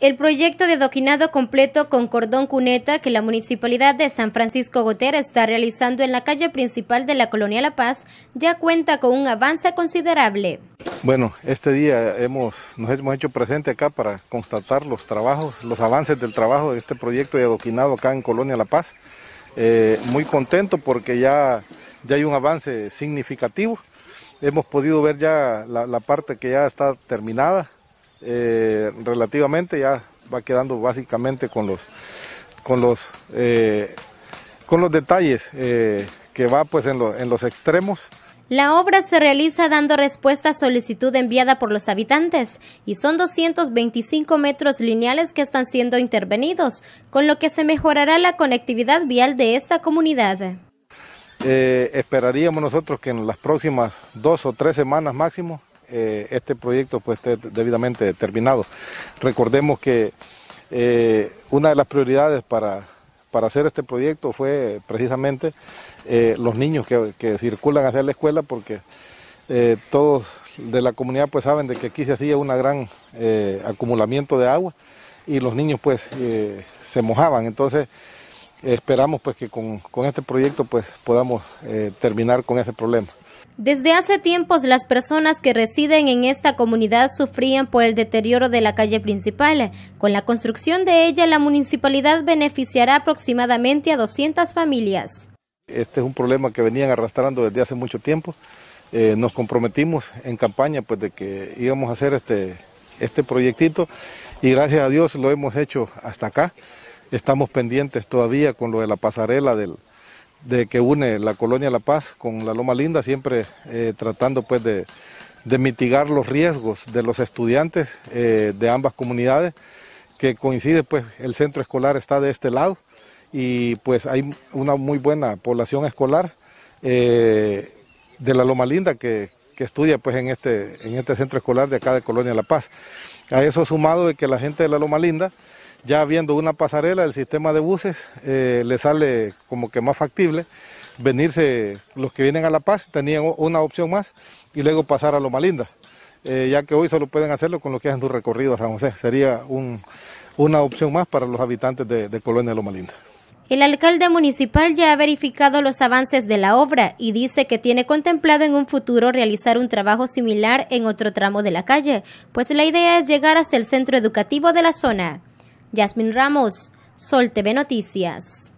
El proyecto de adoquinado completo con cordón cuneta que la Municipalidad de San Francisco Gotera está realizando en la calle principal de la Colonia La Paz ya cuenta con un avance considerable. Bueno, este día hemos, nos hemos hecho presente acá para constatar los trabajos, los avances del trabajo de este proyecto de adoquinado acá en Colonia La Paz. Eh, muy contento porque ya, ya hay un avance significativo. Hemos podido ver ya la parte que ya está terminada, eh, relativamente ya va quedando básicamente con los con los eh, con los detalles eh, que va pues en, en los extremos la obra se realiza dando respuesta a solicitud enviada por los habitantes y son 225 metros lineales que están siendo intervenidos, con lo que se mejorará la conectividad vial de esta comunidad. esperaríamos nosotros que en las próximas dos o tres semanas máximo eh, este proyecto pues, esté debidamente terminado. Recordemos que eh, una de las prioridades para, hacer este proyecto fue precisamente eh, los niños que, circulan hacia la escuela porque todos de la comunidad pues saben de que aquí se hacía un gran acumulamiento de agua y los niños pues se mojaban. Entonces, esperamos pues que con, este proyecto pues podamos terminar con ese problema. Desde hace tiempos las personas que residen en esta comunidad sufrían por el deterioro de la calle principal. Con la construcción de ella, la municipalidad beneficiará aproximadamente a 200 familias. Este es un problema que venían arrastrando desde hace mucho tiempo. Eh, nos comprometimos en campaña pues, de que íbamos a hacer este, este proyectito y gracias a Dios lo hemos hecho hasta acá. Estamos pendientes todavía con lo de la pasarela del, de que une la colonia La Paz con la Loma Linda, siempre eh, tratando pues de, mitigar los riesgos de los estudiantes eh, de ambas comunidades, que coincide pues el centro escolar está de este lado y pues hay una muy buena población escolar eh, de la Loma Linda que, que, estudia pues en este, en este centro escolar de acá de Colonia La Paz. A eso sumado de que la gente de la Loma Linda ya viendo una pasarela, el sistema de buses, eh, le sale como que más factible venirse, los que vienen a La Paz tenían una opción más y luego pasar a Loma Linda, eh, ya que hoy solo pueden hacerlo con lo que hacen su recorrido a San José. Sería una opción más para los habitantes de, de Colonia Loma Linda. El alcalde municipal ya ha verificado los avances de la obra y dice que tiene contemplado en un futuro realizar un trabajo similar en otro tramo de la calle, pues la idea es llegar hasta el centro educativo de la zona. Yasmin Ramos, Sol TV Noticias.